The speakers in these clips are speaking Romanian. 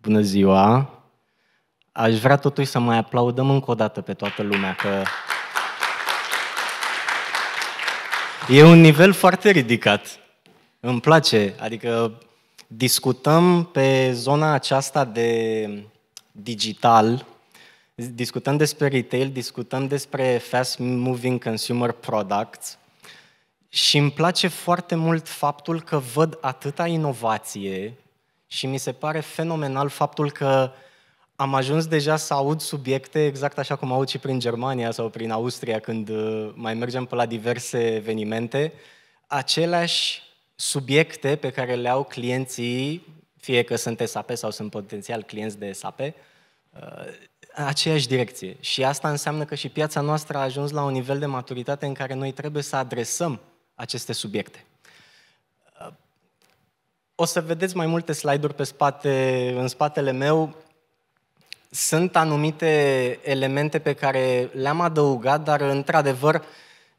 Bună ziua! Aș vrea totuși să mai aplaudăm încă o dată pe toată lumea, că e un nivel foarte ridicat. Îmi place, adică discutăm pe zona aceasta de digital, discutăm despre retail, discutăm despre fast moving consumer products și îmi place foarte mult faptul că văd atâta inovație și mi se pare fenomenal faptul că am ajuns deja să aud subiecte exact așa cum aud și prin Germania sau prin Austria când uh, mai mergem pe la diverse evenimente, aceleași subiecte pe care le au clienții, fie că sunt SAP sau sunt potențial clienți de SAP, uh, aceeași direcție. Și asta înseamnă că și piața noastră a ajuns la un nivel de maturitate în care noi trebuie să adresăm aceste subiecte. O să vedeți mai multe slide-uri pe spate, în spatele meu. Sunt anumite elemente pe care le-am adăugat, dar, într-adevăr,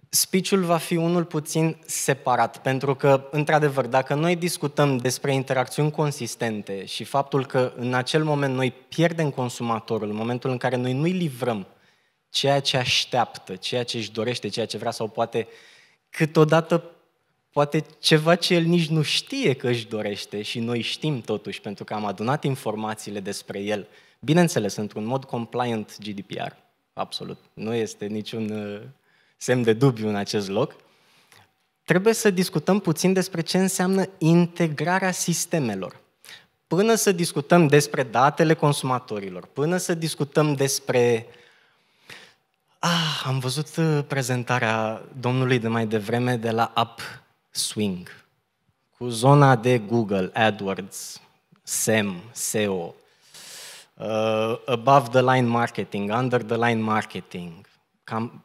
speech-ul va fi unul puțin separat, pentru că, într-adevăr, dacă noi discutăm despre interacțiuni consistente și faptul că în acel moment noi pierdem consumatorul, în momentul în care noi nu-i livrăm ceea ce așteaptă, ceea ce își dorește, ceea ce vrea sau poate câteodată poate ceva ce el nici nu știe că își dorește și noi știm totuși, pentru că am adunat informațiile despre el, bineînțeles, într-un mod compliant GDPR, absolut, nu este niciun uh, semn de dubiu în acest loc, trebuie să discutăm puțin despre ce înseamnă integrarea sistemelor. Până să discutăm despre datele consumatorilor, până să discutăm despre Ah, am văzut uh, prezentarea domnului de mai devreme de la App Swing, cu zona de Google, AdWords, SEM, SEO, uh, above the line marketing, under the line marketing, cam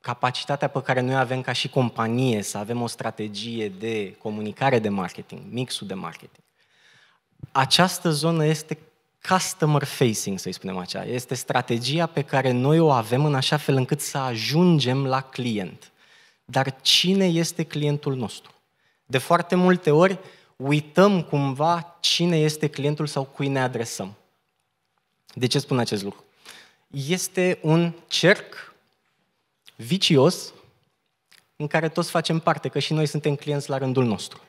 capacitatea pe care noi avem ca și companie să avem o strategie de comunicare de marketing, mixul de marketing. Această zonă este customer facing, să-i spunem așa. Este strategia pe care noi o avem în așa fel încât să ajungem la client. Dar cine este clientul nostru? De foarte multe ori uităm cumva cine este clientul sau cui ne adresăm. De ce spun acest lucru? Este un cerc vicios în care toți facem parte, că și noi suntem clienți la rândul nostru.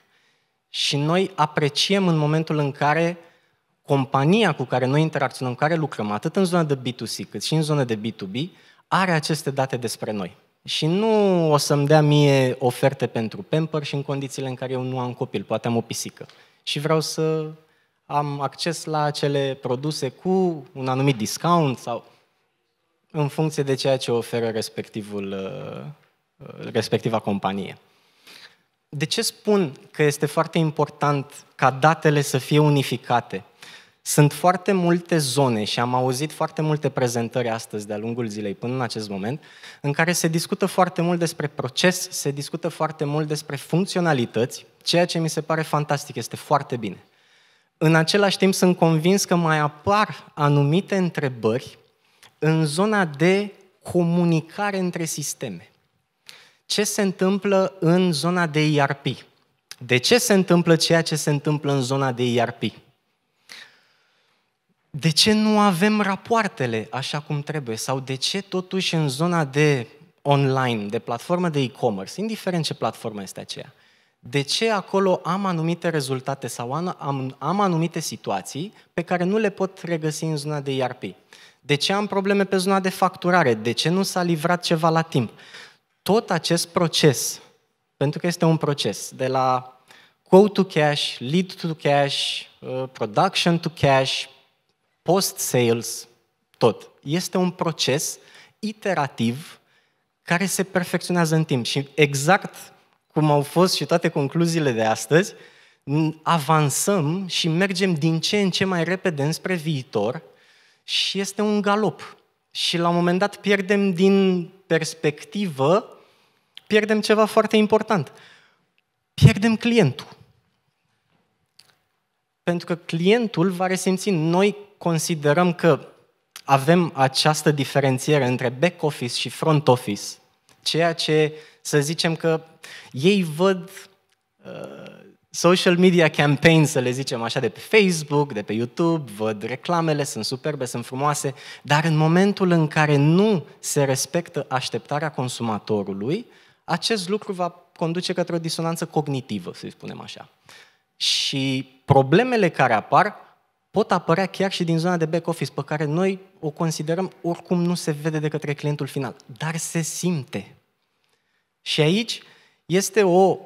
Și noi apreciem în momentul în care compania cu care noi interacționăm, cu care lucrăm, atât în zona de B2C cât și în zona de B2B, are aceste date despre noi. Și nu o să-mi dea mie oferte pentru pamper și în condițiile în care eu nu am copil, poate am o pisică. Și vreau să am acces la acele produse cu un anumit discount sau în funcție de ceea ce oferă respectivul, uh, uh, respectiva companie. De ce spun că este foarte important ca datele să fie unificate? Sunt foarte multe zone și am auzit foarte multe prezentări astăzi de-a lungul zilei până în acest moment, în care se discută foarte mult despre proces, se discută foarte mult despre funcționalități, ceea ce mi se pare fantastic, este foarte bine. În același timp sunt convins că mai apar anumite întrebări în zona de comunicare între sisteme. Ce se întâmplă în zona de ERP? De ce se întâmplă ceea ce se întâmplă în zona de ERP? de ce nu avem rapoartele așa cum trebuie? Sau de ce totuși în zona de online, de platformă de e-commerce, indiferent ce platformă este aceea, de ce acolo am anumite rezultate sau am, am, am anumite situații pe care nu le pot regăsi în zona de ERP? De ce am probleme pe zona de facturare? De ce nu s-a livrat ceva la timp? Tot acest proces, pentru că este un proces, de la quote to cash, lead to cash, uh, production to cash, post-sales, tot. Este un proces iterativ care se perfecționează în timp și exact cum au fost și toate concluziile de astăzi, avansăm și mergem din ce în ce mai repede înspre viitor și este un galop. Și la un moment dat pierdem din perspectivă, pierdem ceva foarte important. Pierdem clientul. Pentru că clientul va resimți noi considerăm că avem această diferențiere între back office și front office, ceea ce să zicem că ei văd uh, social media campaign, să le zicem așa, de pe Facebook, de pe YouTube, văd reclamele, sunt superbe, sunt frumoase, dar în momentul în care nu se respectă așteptarea consumatorului, acest lucru va conduce către o disonanță cognitivă, să spunem așa. Și problemele care apar pot apărea chiar și din zona de back office, pe care noi o considerăm oricum nu se vede de către clientul final, dar se simte. Și aici este o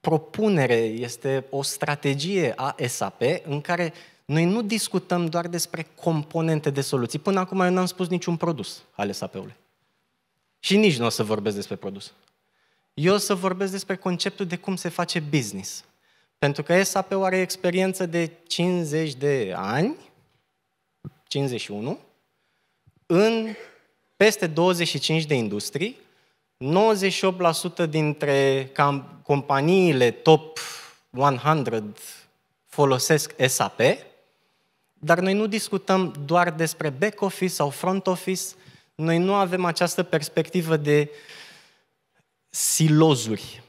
propunere, este o strategie a SAP în care noi nu discutăm doar despre componente de soluții. Până acum eu n-am spus niciun produs al SAP-ului. Și nici nu o să vorbesc despre produs. Eu o să vorbesc despre conceptul de cum se face business. Pentru că sap are experiență de 50 de ani, 51, în peste 25 de industrii, 98% dintre cam, companiile top 100 folosesc SAP, dar noi nu discutăm doar despre back office sau front office, noi nu avem această perspectivă de silozuri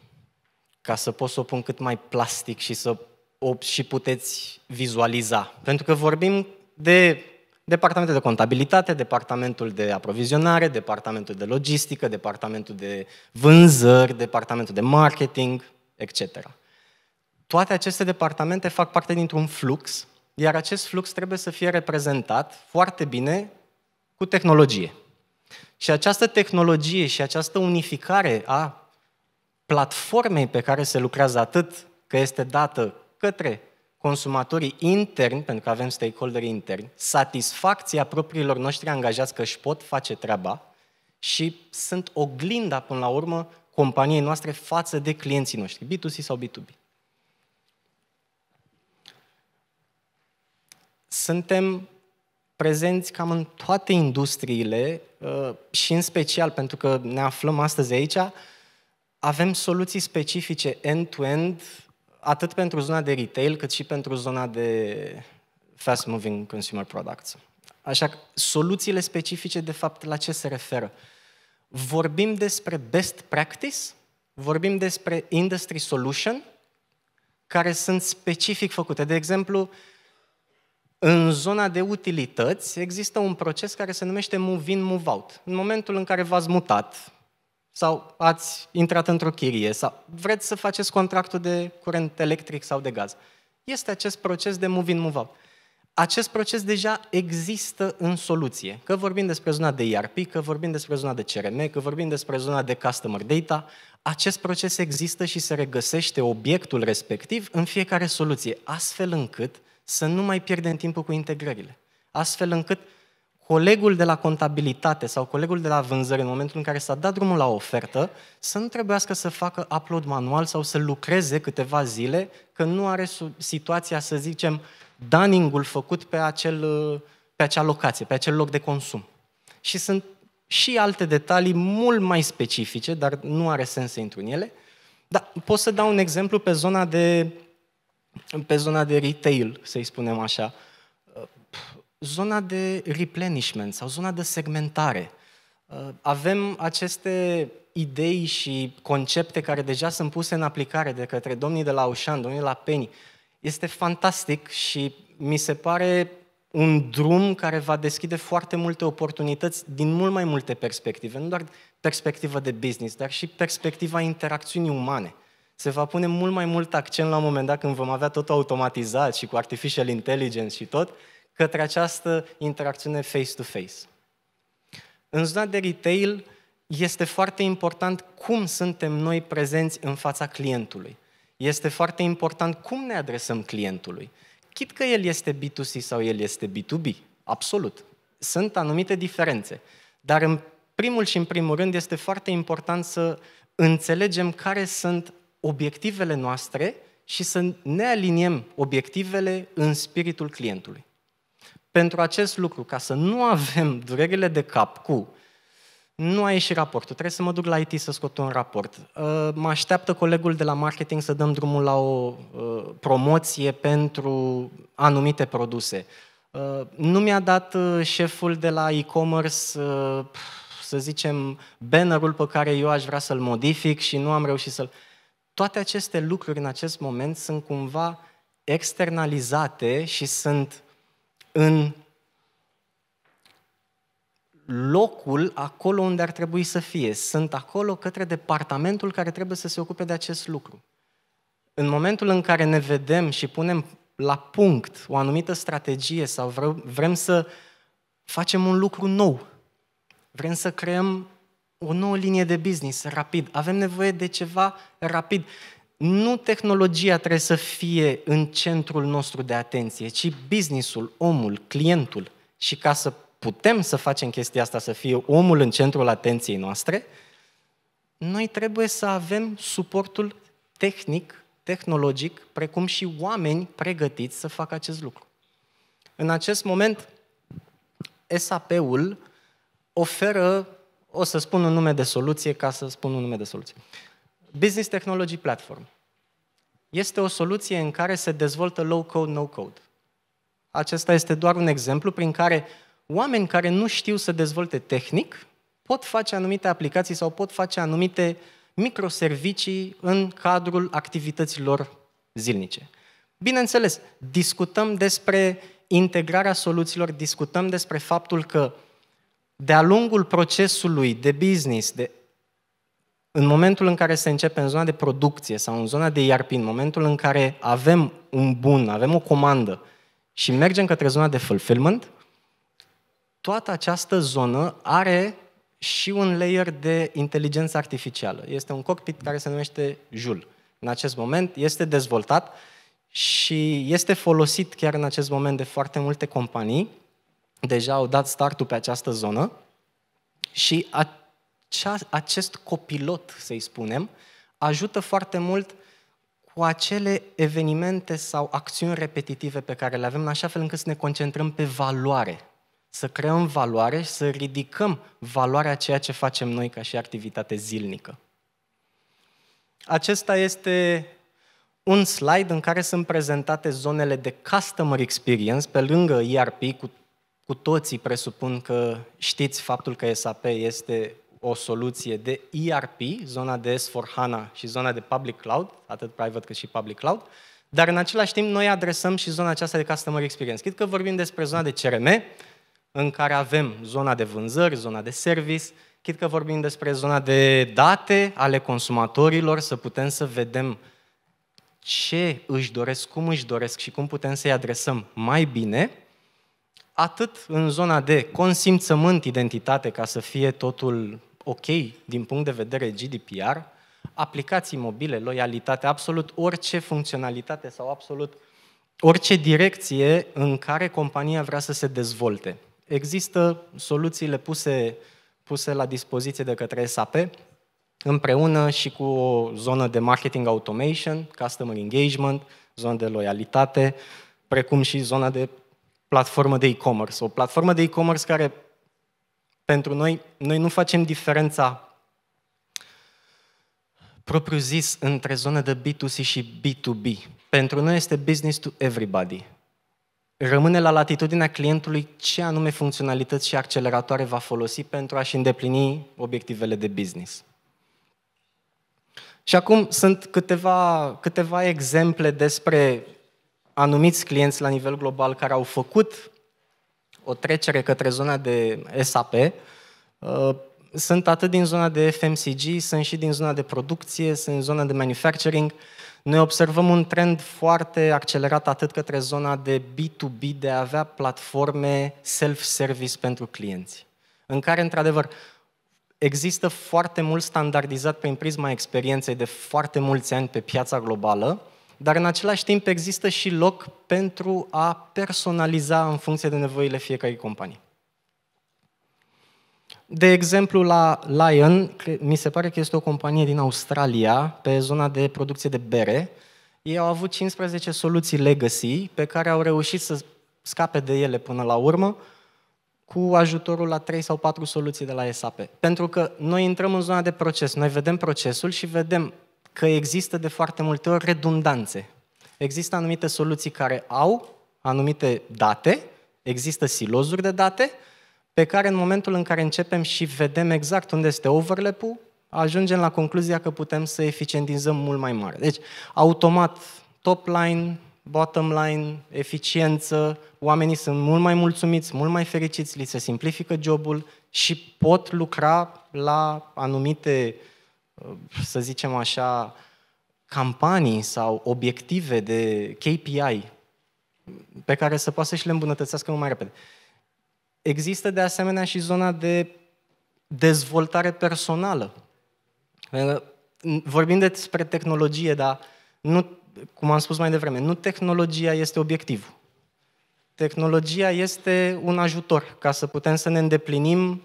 ca să pot să o pun cât mai plastic și să o și puteți vizualiza. Pentru că vorbim de departamentul de contabilitate, departamentul de aprovizionare, departamentul de logistică, departamentul de vânzări, departamentul de marketing, etc. Toate aceste departamente fac parte dintr-un flux, iar acest flux trebuie să fie reprezentat foarte bine cu tehnologie. Și această tehnologie și această unificare a platformei pe care se lucrează atât că este dată către consumatorii interni, pentru că avem stakeholderi interni, satisfacția propriilor noștri angajați că își pot face treaba și sunt oglinda, până la urmă, companiei noastre față de clienții noștri, B2C sau B2B. Suntem prezenți cam în toate industriile uh, și în special pentru că ne aflăm astăzi aici, avem soluții specifice end-to-end, atât pentru zona de retail, cât și pentru zona de fast-moving consumer products. Așa că soluțiile specifice, de fapt, la ce se referă? Vorbim despre best practice, vorbim despre industry solution, care sunt specific făcute. De exemplu, în zona de utilități există un proces care se numește move in, move out. În momentul în care v-ați mutat, sau ați intrat într-o chirie, sau vreți să faceți contractul de curent electric sau de gaz. Este acest proces de move-in, move-out. Acest proces deja există în soluție. Că vorbim despre zona de ERP, că vorbim despre zona de CRM, că vorbim despre zona de Customer Data, acest proces există și se regăsește obiectul respectiv în fiecare soluție, astfel încât să nu mai pierdem timpul cu integrările. Astfel încât colegul de la contabilitate sau colegul de la vânzări în momentul în care s-a dat drumul la ofertă să nu trebuiască să facă upload manual sau să lucreze câteva zile că nu are situația, să zicem, dunning-ul făcut pe, acel, pe acea locație, pe acel loc de consum. Și sunt și alte detalii mult mai specifice, dar nu are sens să intru în ele. Dar pot să dau un exemplu pe zona de, pe zona de retail, să-i spunem așa. Uh, zona de replenishment sau zona de segmentare. Uh, avem aceste idei și concepte care deja sunt puse în aplicare de către domnii de la Aușan, domnii de la Penny. Este fantastic și mi se pare un drum care va deschide foarte multe oportunități din mult mai multe perspective, nu doar perspectiva de business, dar și perspectiva interacțiunii umane. Se va pune mult mai mult accent la un moment dat când vom avea tot automatizat și cu artificial intelligence și tot, uh, către această interacțiune face-to-face. În zona de retail este foarte important cum suntem noi prezenți în fața clientului. Este foarte important cum ne adresăm clientului. Chit că el este B2C sau el este B2B, absolut. Sunt anumite diferențe. Dar în primul și în primul rând este foarte important să înțelegem care sunt obiectivele noastre și să ne aliniem obiectivele în spiritul clientului pentru acest lucru, ca să nu avem durerile de cap cu nu a ieșit raportul, trebuie să mă duc la IT să scot un raport. Uh, mă așteaptă colegul de la marketing să dăm drumul la o uh, promoție pentru anumite produse. Uh, nu mi-a dat șeful de la e-commerce, să zicem, bannerul pe care eu aș vrea să-l modific și nu am reușit să-l... Toate aceste lucruri în acest moment sunt cumva externalizate și sunt în locul acolo unde ar trebui să fie. Sunt acolo către departamentul care trebuie să se ocupe de acest lucru. În momentul în care ne vedem și punem la punct o anumită strategie sau vrem să facem un lucru nou, vrem să creăm o nouă linie de business rapid, avem nevoie de ceva rapid nu tehnologia trebuie să fie în centrul nostru de atenție, ci businessul, omul, clientul. Și ca să putem să facem chestia asta, să fie omul în centrul atenției noastre, noi trebuie să avem suportul tehnic, tehnologic, precum și oameni pregătiți să facă acest lucru. În acest moment, SAP-ul oferă, o să spun un nume de soluție ca să spun un nume de soluție, Business Technology Platform este o soluție în care se dezvoltă low-code, no-code. Acesta este doar un exemplu prin care oameni care nu știu să dezvolte tehnic pot face anumite aplicații sau pot face anumite microservicii în cadrul activităților zilnice. Bineînțeles, discutăm despre integrarea soluțiilor, discutăm despre faptul că de-a lungul procesului de business, de în momentul în care se începe în zona de producție sau în zona de ERP, în momentul în care avem un bun, avem o comandă și mergem către zona de fulfillment, toată această zonă are și un layer de inteligență artificială. Este un cockpit care se numește Jul. În acest moment este dezvoltat și este folosit chiar în acest moment de foarte multe companii. Deja au dat startul pe această zonă și acea, acest copilot, să-i spunem, ajută foarte mult cu acele evenimente sau acțiuni repetitive pe care le avem, în așa fel încât să ne concentrăm pe valoare, să creăm valoare și să ridicăm valoarea ceea ce facem noi ca și activitate zilnică. Acesta este un slide în care sunt prezentate zonele de customer experience, pe lângă ERP, cu, cu toții presupun că știți faptul că SAP este o soluție de ERP, zona de S4HANA și zona de Public Cloud, atât private cât și Public Cloud, dar în același timp noi adresăm și zona aceasta de Customer Experience. Cred că vorbim despre zona de CRM, în care avem zona de vânzări, zona de service, cred că vorbim despre zona de date ale consumatorilor, să putem să vedem ce își doresc, cum își doresc și cum putem să-i adresăm mai bine, atât în zona de consimțământ, identitate, ca să fie totul ok din punct de vedere GDPR, aplicații mobile, loialitate, absolut orice funcționalitate sau absolut orice direcție în care compania vrea să se dezvolte. Există soluțiile puse, puse la dispoziție de către SAP, împreună și cu o zonă de marketing automation, customer engagement, zonă de loialitate, precum și zona de platformă de e-commerce. O platformă de e-commerce care pentru noi, noi nu facem diferența propriu zis între zona de B2C și B2B. Pentru noi este business to everybody. Rămâne la latitudinea clientului ce anume funcționalități și acceleratoare va folosi pentru a-și îndeplini obiectivele de business. Și acum sunt câteva, câteva exemple despre anumiți clienți la nivel global care au făcut o trecere către zona de SAP. Uh, sunt atât din zona de FMCG, sunt și din zona de producție, sunt în zona de manufacturing. Noi observăm un trend foarte accelerat atât către zona de B2B, de a avea platforme self-service pentru clienți, în care, într-adevăr, există foarte mult standardizat prin prisma experienței de foarte mulți ani pe piața globală, dar în același timp există și loc pentru a personaliza în funcție de nevoile fiecărei companii. De exemplu, la Lion, mi se pare că este o companie din Australia, pe zona de producție de bere, ei au avut 15 soluții legacy pe care au reușit să scape de ele până la urmă cu ajutorul la 3 sau 4 soluții de la SAP. Pentru că noi intrăm în zona de proces, noi vedem procesul și vedem că există de foarte multe ori redundanțe. Există anumite soluții care au anumite date, există silozuri de date, pe care în momentul în care începem și vedem exact unde este overlap-ul, ajungem la concluzia că putem să eficientizăm mult mai mare. Deci, automat, top line, bottom line, eficiență, oamenii sunt mult mai mulțumiți, mult mai fericiți, li se simplifică jobul și pot lucra la anumite uh, să zicem așa, campanii sau obiective de KPI pe care să poată să-și le îmbunătățească mai repede. Există de asemenea și zona de dezvoltare personală. Vorbim despre tehnologie, dar nu, cum am spus mai devreme, nu tehnologia este obiectivul. Tehnologia este un ajutor ca să putem să ne îndeplinim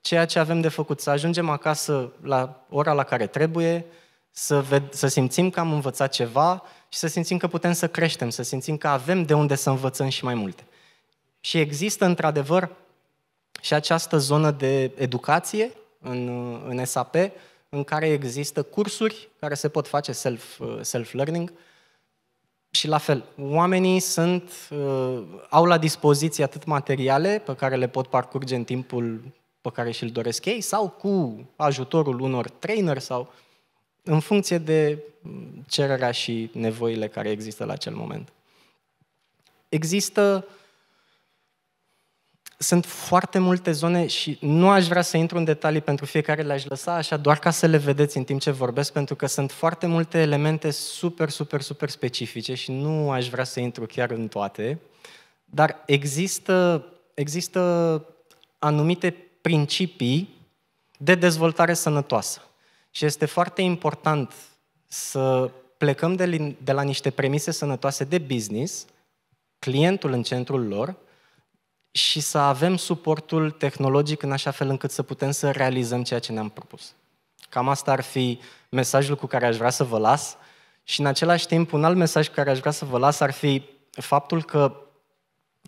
ceea ce avem de făcut, să ajungem acasă la ora la care trebuie, să, ved- să simțim că am învățat ceva și să simțim că putem să creștem, să simțim că avem de unde să învățăm și mai multe. Și există, într-adevăr, și această zonă de educație în, în SAP, în care există cursuri care se pot face self, self-learning și la fel, oamenii sunt, uh, au la dispoziție atât materiale pe care le pot parcurge în timpul pe care și-l doresc ei sau cu ajutorul unor trainer sau în funcție de cererea și nevoile care există la acel moment. Există sunt foarte multe zone și nu aș vrea să intru în detalii pentru fiecare, le-aș lăsa așa doar ca să le vedeți în timp ce vorbesc, pentru că sunt foarte multe elemente super, super, super specifice și nu aș vrea să intru chiar în toate, dar există, există anumite principii de dezvoltare sănătoasă. Și este foarte important să plecăm de, de la niște premise sănătoase de business, clientul în centrul lor, și să avem suportul tehnologic în așa fel încât să putem să realizăm ceea ce ne-am propus. Cam asta ar fi mesajul cu care aș vrea să vă las și în același timp un alt mesaj cu care aș vrea să vă las ar fi faptul că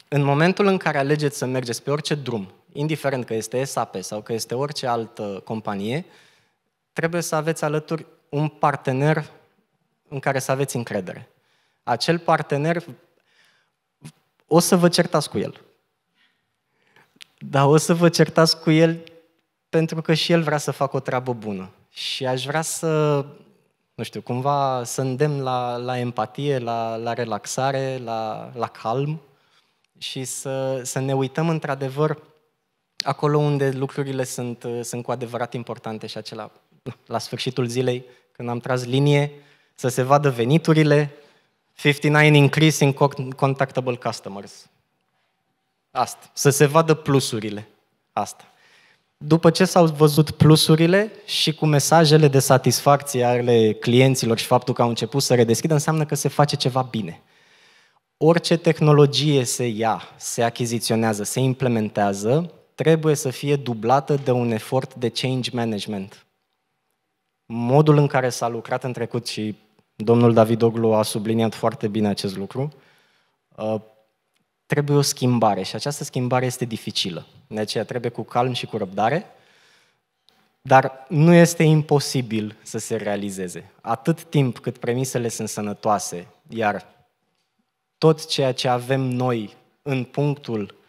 în momentul în care alegeți să mergeți pe orice drum, indiferent că este SAP sau că este orice altă companie, trebuie să aveți alături un partener în care să aveți încredere. Acel partener o să vă certați cu el. Dar o să vă certați cu el pentru că și el vrea să facă o treabă bună. Și aș vrea să, nu știu, cumva să îndemn la, la empatie, la, la relaxare, la, la calm și să, să ne uităm într-adevăr acolo unde lucrurile sunt, uh, sunt cu adevărat importante și acela, la sfârșitul zilei, când am tras linie, să se vadă veniturile, 59 increase in contactable customers. Asta. Să se vadă plusurile. Asta. După ce s-au văzut plusurile și cu mesajele de satisfacție ale clienților și faptul că au început să redeschidă, înseamnă că se face ceva bine. Orice tehnologie se ia, se achiziționează, se implementează, trebuie să fie dublată de un efort de change management. Modul în care s-a lucrat în trecut și domnul David Oglu a subliniat foarte bine acest lucru, uh, trebuie o schimbare și această schimbare este dificilă. De aceea trebuie cu calm și cu răbdare, dar nu este imposibil să se realizeze. Atât timp cât premisele sunt sănătoase, iar tot ceea ce avem noi în punctul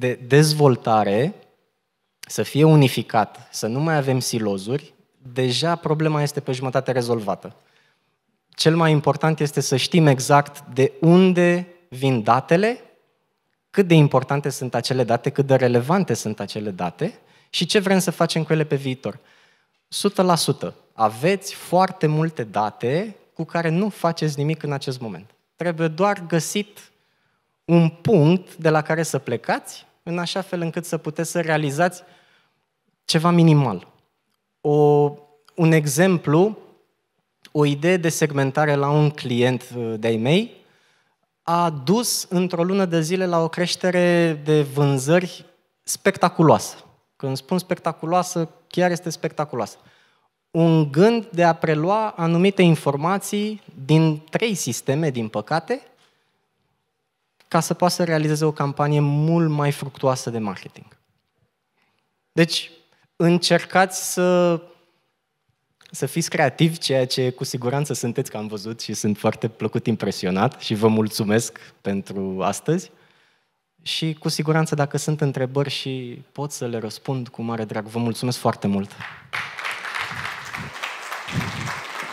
de dezvoltare să fie unificat, să nu mai avem silozuri, deja problema este pe jumătate rezolvată. Cel mai important este să știm exact de unde vin datele, cât de importante sunt acele date, cât de relevante sunt acele date și ce vrem să facem cu ele pe viitor. 100%. Aveți foarte multe date cu care nu faceți nimic în acest moment. Trebuie doar găsit un punct de la care să plecați în așa fel încât să puteți să realizați ceva minimal. O, un exemplu, o idee de segmentare la un client uh, de-ai mei a dus într-o lună de zile la o creștere de vânzări spectaculoasă. Când spun spectaculoasă, chiar este spectaculoasă. Un gând de a prelua anumite informații din trei sisteme, din păcate, ca să poată să realizeze o campanie mult mai fructuoasă de marketing. Deci, încercați să, să fiți creativi, ceea ce cu siguranță sunteți, că am văzut și sunt foarte plăcut impresionat și vă mulțumesc pentru astăzi. Și cu siguranță, dacă sunt întrebări și pot să le răspund cu mare drag, vă mulțumesc foarte mult!